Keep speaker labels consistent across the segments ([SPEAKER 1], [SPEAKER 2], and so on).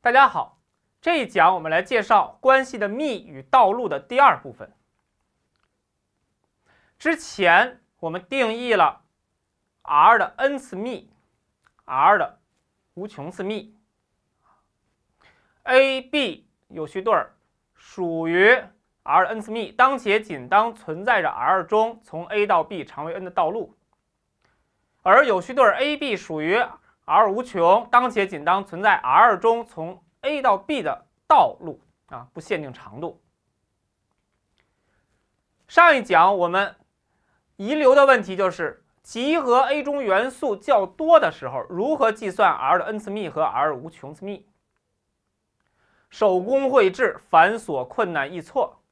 [SPEAKER 1] 大家好，这一讲我们来介绍关系的幂与道路的第二部分。之前我们定义了 R 的 n 次幂，R 的无穷次幂。a b 有序对儿属于 R n 次幂，当且仅当存在着 R 中从 a 到 b 长为 n 的道路。而有序对儿 a b 属于。R 无穷，当且仅当存在 R 中从 A 到 B 的道路啊，不限定长度。上一讲我们遗留的问题就是，集合 A 中元素较多的时候，如何计算 R 的 n 次幂和 R 无穷次幂？手工绘制繁琐、困难、易错，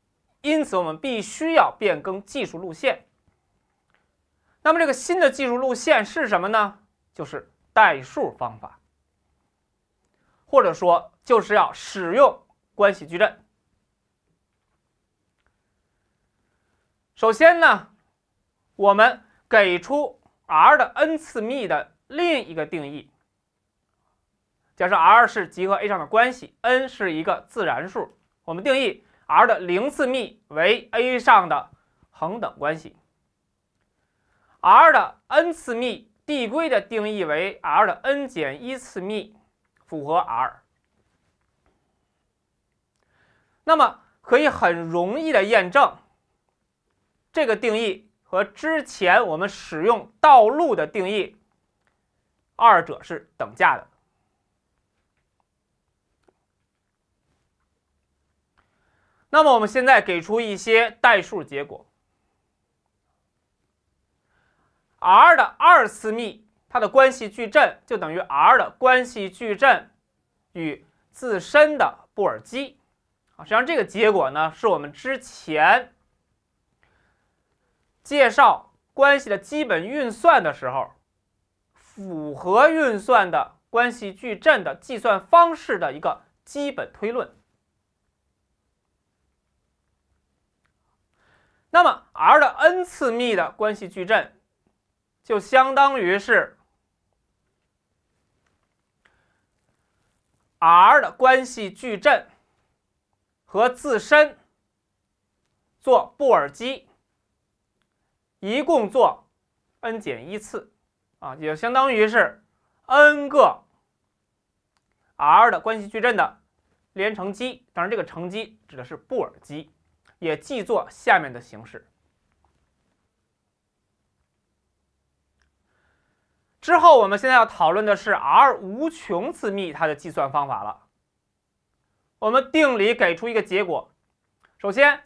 [SPEAKER 1] 因此我们必须要变更技术路线。那么这个新的技术路线是什么呢？就是。代数方法，或者说就是要使用关系矩阵。首先呢，我们给出 R 的 n 次幂的另一个定义。假设 R 是集合 A 上的关系，n 是一个自然数，我们定义 R 的零次幂为 A 上的恒等关系。R 的 n 次幂。递归的定义为 r 的 n 减一次幂符合 r，那么可以很容易的验证这个定义和之前我们使用道路的定义，二者是等价的。那么我们现在给出一些代数结果。R 的二次幂，它的关系矩阵就等于 R 的关系矩阵与自身的布尔积。啊，实际上这个结果呢，是我们之前介绍关系的基本运算的时候，符合运算的关系矩阵的计算方式的一个基本推论。那么，R 的 n 次幂的关系矩阵。就相当于是 R 的关系矩阵和自身做布尔积，一共做 n 减一次，啊，也就相当于是 n 个 R 的关系矩阵的连乘积，当然这个乘积指的是布尔积，也记作下面的形式。之后，我们现在要讨论的是 R 无穷次幂它的计算方法了。我们定理给出一个结果，首先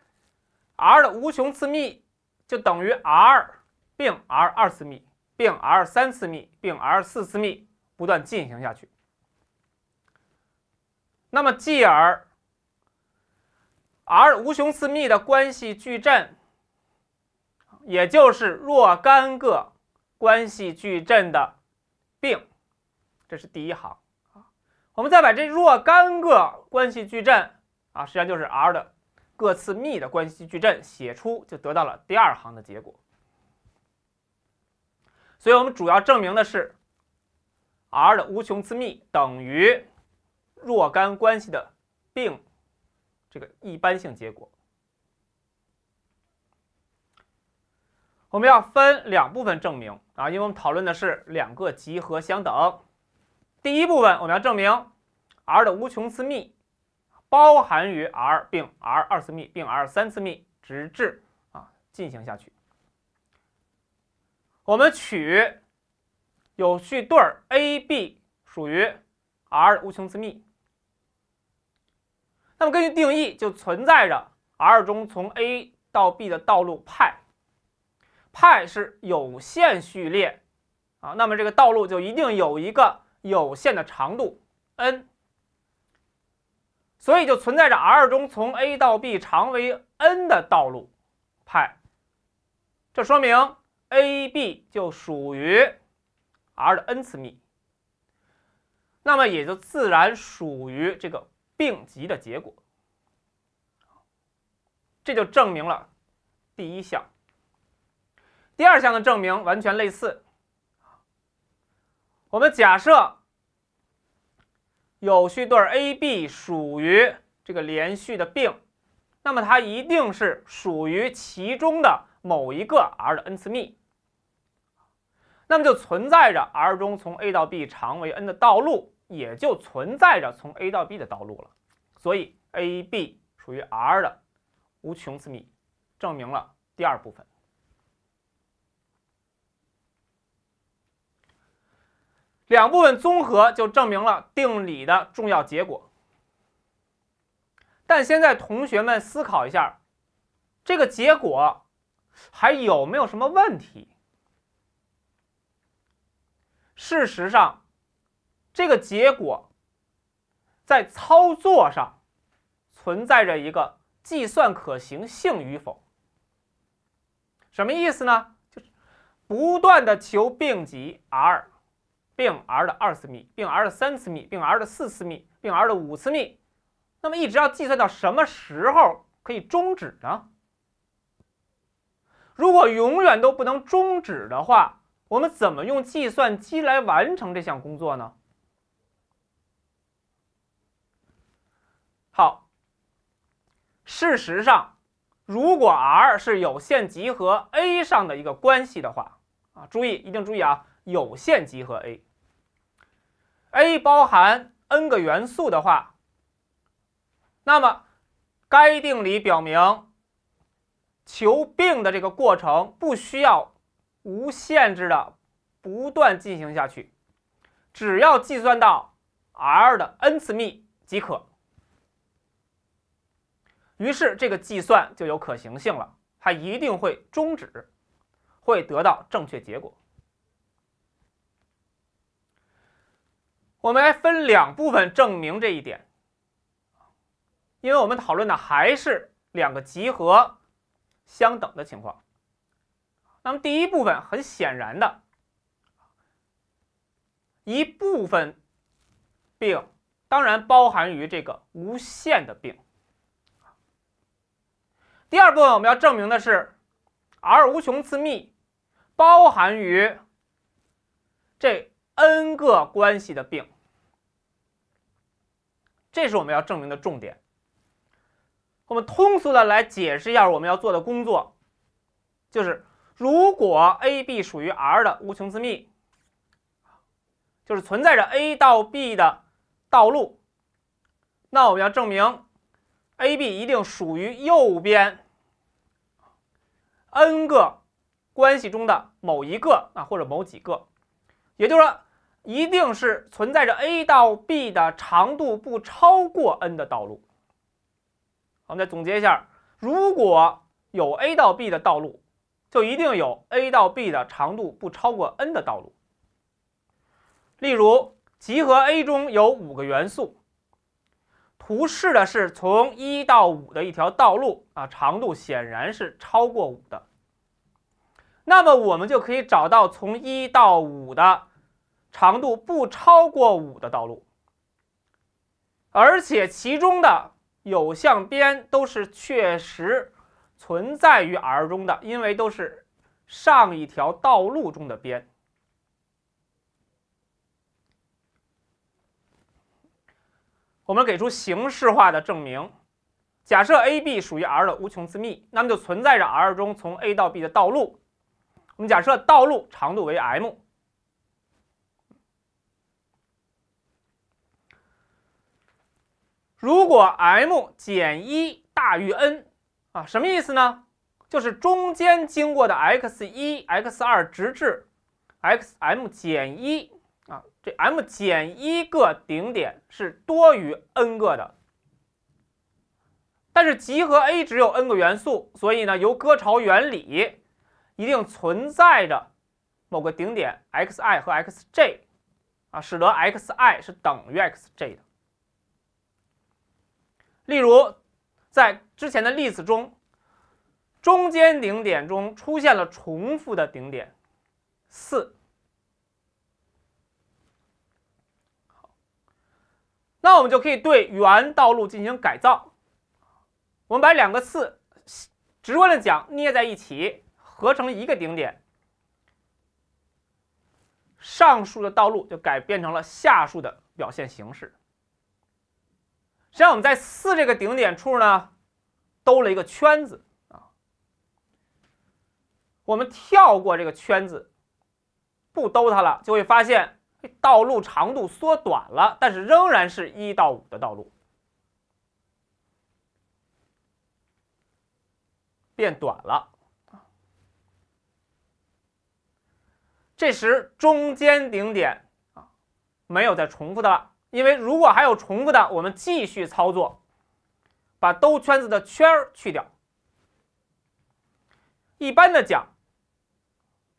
[SPEAKER 1] ，R 的无穷次幂就等于 R 并 R 二次幂并 R 三次幂并 R 四次幂不断进行下去。那么，继而，R 无穷次幂的关系矩阵，也就是若干个。关系矩阵的并，这是第一行。我们再把这若干个关系矩阵啊，实际上就是 R 的各次幂的关系矩阵写出，就得到了第二行的结果。所以我们主要证明的是 R 的无穷次幂等于若干关系的并，这个一般性结果。我们要分两部分证明啊，因为我们讨论的是两个集合相等。第一部分我们要证明 R 的无穷次幂包含于 R 并 R 二次幂并 R 三次幂，直至啊进行下去。我们取有序对 a，b 属于 R 无穷次幂，那么根据定义就存在着 R 中从 a 到 b 的道路派。派是有限序列，啊，那么这个道路就一定有一个有限的长度 n，所以就存在着 R 中从 a 到 b 长为 n 的道路派，这说明 a b 就属于 R 的 n 次幂，那么也就自然属于这个并集的结果，这就证明了第一项。第二项的证明完全类似。我们假设有序对 a, b 属于这个连续的并，那么它一定是属于其中的某一个 r 的 n 次幂，那么就存在着 r 中从 a 到 b 长为 n 的道路，也就存在着从 a 到 b 的道路了。所以 a, b 属于 r 的无穷次幂，证明了第二部分。两部分综合就证明了定理的重要结果。但现在同学们思考一下，这个结果还有没有什么问题？事实上，这个结果在操作上存在着一个计算可行性与否。什么意思呢？就是不断的求并集 R。并 r 的二次幂，并 r 的三次幂，并 r 的四次幂，并 r 的五次幂，那么一直要计算到什么时候可以终止呢？如果永远都不能终止的话，我们怎么用计算机来完成这项工作呢？好，事实上，如果 r 是有限集合 A 上的一个关系的话，啊，注意，一定注意啊，有限集合 A。A 包含 n 个元素的话，那么该定理表明，求并的这个过程不需要无限制的不断进行下去，只要计算到 r 的 n 次幂即可。于是这个计算就有可行性了，它一定会终止，会得到正确结果。我们来分两部分证明这一点，因为我们讨论的还是两个集合相等的情况。那么第一部分很显然的，一部分，并当然包含于这个无限的并。第二部分我们要证明的是，R 无穷次幂包含于这。n 个关系的并，这是我们要证明的重点。我们通俗的来解释一下我们要做的工作，就是如果 a、b 属于 R 的无穷自幂。就是存在着 a 到 b 的道路，那我们要证明 a、b 一定属于右边 n 个关系中的某一个啊，或者某几个，也就是说。一定是存在着 a 到 b 的长度不超过 n 的道路。我们再总结一下：如果有 a 到 b 的道路，就一定有 a 到 b 的长度不超过 n 的道路。例如，集合 A 中有五个元素，图示的是从1到5的一条道路啊，长度显然是超过5的。那么我们就可以找到从1到5的。长度不超过五的道路，而且其中的有向边都是确实存在于 R 中的，因为都是上一条道路中的边。我们给出形式化的证明：假设 A、B 属于 R 的无穷自幂，那么就存在着 R 中从 A 到 B 的道路。我们假设道路长度为 m。如果 m 减一大于 n，啊，什么意思呢？就是中间经过的 x 一、x 二直至 x m 减一，啊，这 m 减一个顶点是多于 n 个的。但是集合 A 只有 n 个元素，所以呢，由割巢原理，一定存在着某个顶点 x i 和 x j，啊，使得 x i 是等于 x j 的。例如，在之前的例子中，中间顶点中出现了重复的顶点“四”。那我们就可以对原道路进行改造，我们把两个“四”，直观的讲捏在一起，合成一个顶点。上述的道路就改变成了下述的表现形式。实际上，我们在四这个顶点处呢，兜了一个圈子啊。我们跳过这个圈子，不兜它了，就会发现道路长度缩短了，但是仍然是一到五的道路，变短了。这时中间顶点啊，没有再重复的了。因为如果还有重复的，我们继续操作，把兜圈子的圈儿去掉。一般的讲，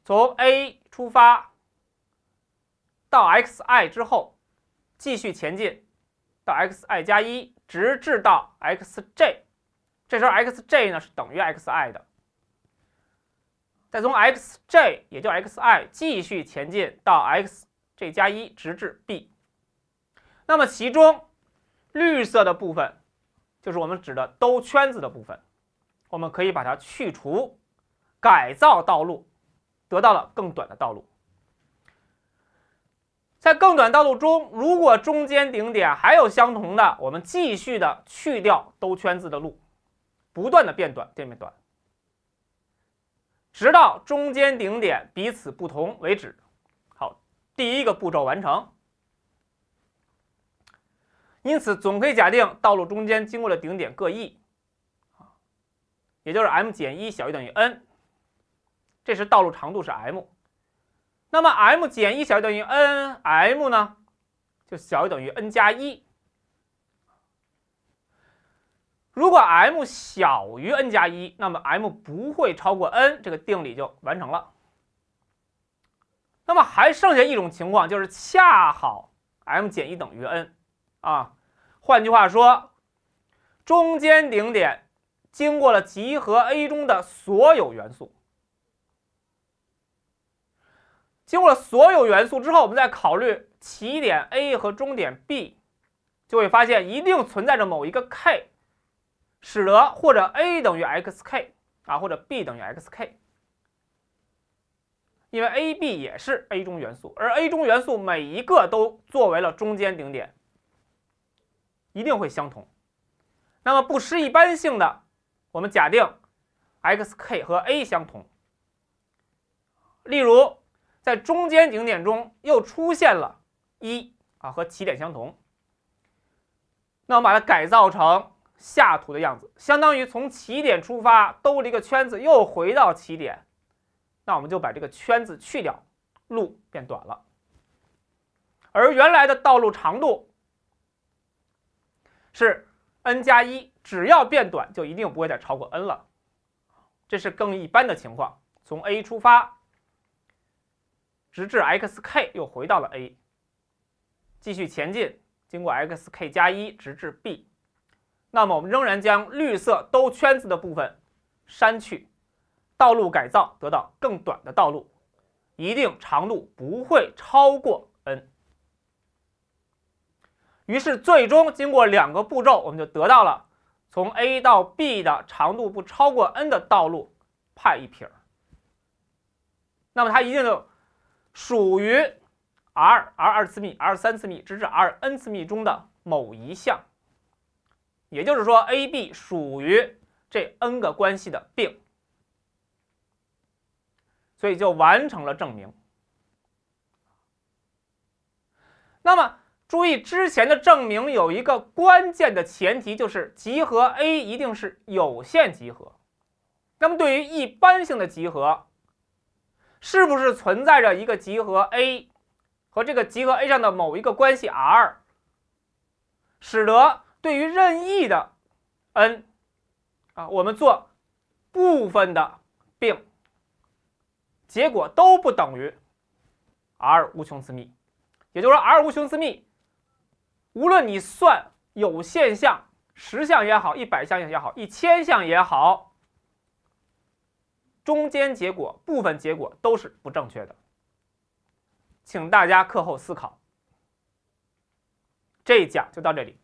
[SPEAKER 1] 从 A 出发到 x_i 之后，继续前进到 x_i 加一，直至到 x_j，这时候 x_j 呢是等于 x_i 的。再从 x_j，也就 x_i，继续前进到 x_j 加一，直至 b。那么其中绿色的部分，就是我们指的兜圈子的部分，我们可以把它去除，改造道路，得到了更短的道路。在更短道路中，如果中间顶点还有相同的，我们继续的去掉兜圈子的路，不断的变短，变变短，直到中间顶点彼此不同为止。好，第一个步骤完成。因此，总可以假定道路中间经过的顶点各一，也就是 m 减一小于等于 n，这是道路长度是 m，那么 m 减一小于等于 n，m 呢就小于等于 n 加一。如果 m 小于 n 加一，那么 m 不会超过 n，这个定理就完成了。那么还剩下一种情况，就是恰好 m 减一等于 n。啊，换句话说，中间顶点经过了集合 A 中的所有元素。经过了所有元素之后，我们再考虑起点 A 和终点 B，就会发现一定存在着某一个 k，使得或者 A 等于 xk 啊，或者 B 等于 xk。因为 A、B 也是 A 中元素，而 A 中元素每一个都作为了中间顶点。一定会相同。那么不失一般性的，我们假定 xk 和 a 相同。例如，在中间景点中又出现了一啊，和起点相同。那我们把它改造成下图的样子，相当于从起点出发兜了一个圈子又回到起点。那我们就把这个圈子去掉，路变短了。而原来的道路长度。是 n 加一，只要变短，就一定不会再超过 n 了。这是更一般的情况。从 A 出发，直至 xk 又回到了 A，继续前进，经过 xk 加一，直至 B。那么我们仍然将绿色兜圈子的部分删去，道路改造得到更短的道路，一定长度不会超过 n。于是，最终经过两个步骤，我们就得到了从 A 到 B 的长度不超过 n 的道路派一撇。那么它一定就属于 r r 二次幂、r 三次幂，直至 r n 次幂中的某一项。也就是说，A B 属于这 n 个关系的并。所以就完成了证明。那么。注意之前的证明有一个关键的前提，就是集合 A 一定是有限集合。那么对于一般性的集合，是不是存在着一个集合 A 和这个集合 A 上的某一个关系 R，使得对于任意的 n 啊，我们做部分的并，结果都不等于 R 无穷次幂，也就是说 R 无穷次幂无论你算有限项、十项也好，一百项也好，一千项也好，中间结果、部分结果都是不正确的。请大家课后思考。这一讲就到这里。